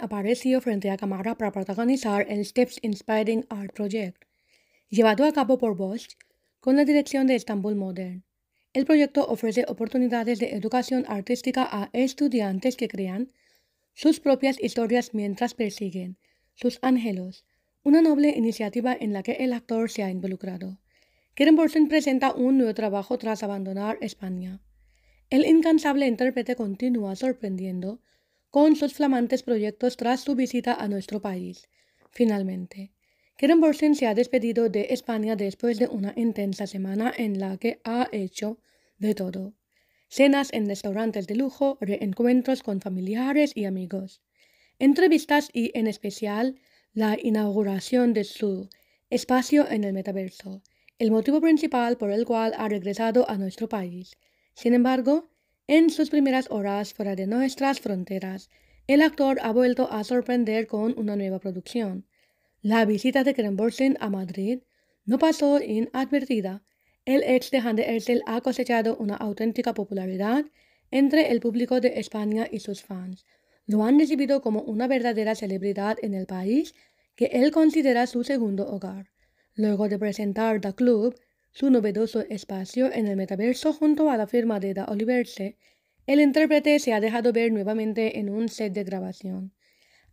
apareció frente a cámara para protagonizar el Steps Inspiring Art Project, llevado a cabo por Bosch con la dirección de Istanbul Modern. El proyecto ofrece oportunidades de educación artística a estudiantes que crean sus propias historias mientras persiguen sus ángelos, una noble iniciativa en la que el actor se ha involucrado. Keren Borsen presenta un nuevo trabajo tras abandonar España. El incansable intérprete continúa sorprendiendo con sus flamantes proyectos tras su visita a nuestro país. Finalmente, Karen Borsen se ha despedido de España después de una intensa semana en la que ha hecho de todo. Cenas en restaurantes de lujo, reencuentros con familiares y amigos, entrevistas y, en especial, la inauguración de su espacio en el metaverso, el motivo principal por el cual ha regresado a nuestro país. Sin embargo, en sus primeras horas fuera de nuestras fronteras, el actor ha vuelto a sorprender con una nueva producción. La visita de Kremborsen a Madrid no pasó inadvertida. El ex de Hande Ertel ha cosechado una auténtica popularidad entre el público de España y sus fans. Lo han recibido como una verdadera celebridad en el país que él considera su segundo hogar. Luego de presentar The Club, su novedoso espacio en el metaverso junto a la firma de Da Oliverse, el intérprete se ha dejado ver nuevamente en un set de grabación.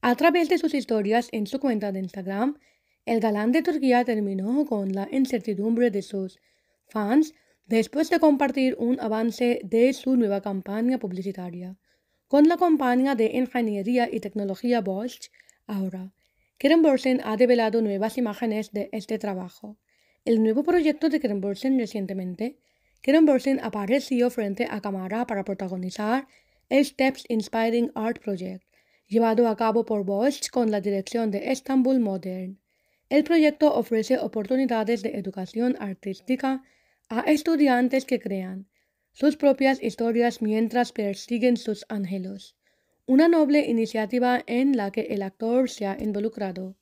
A través de sus historias en su cuenta de Instagram, el galán de Turquía terminó con la incertidumbre de sus fans después de compartir un avance de su nueva campaña publicitaria con la compañía de ingeniería y tecnología Bosch, ahora. Kerem Borsen ha revelado nuevas imágenes de este trabajo. El nuevo proyecto de Karen Bürsin recientemente, Karen Bürsin apareció frente a cámara para protagonizar el Steps Inspiring Art Project, llevado a cabo por Bosch con la dirección de Estambul Modern. El proyecto ofrece oportunidades de educación artística a estudiantes que crean sus propias historias mientras persiguen sus ángelos, Una noble iniciativa en la que el actor se ha involucrado.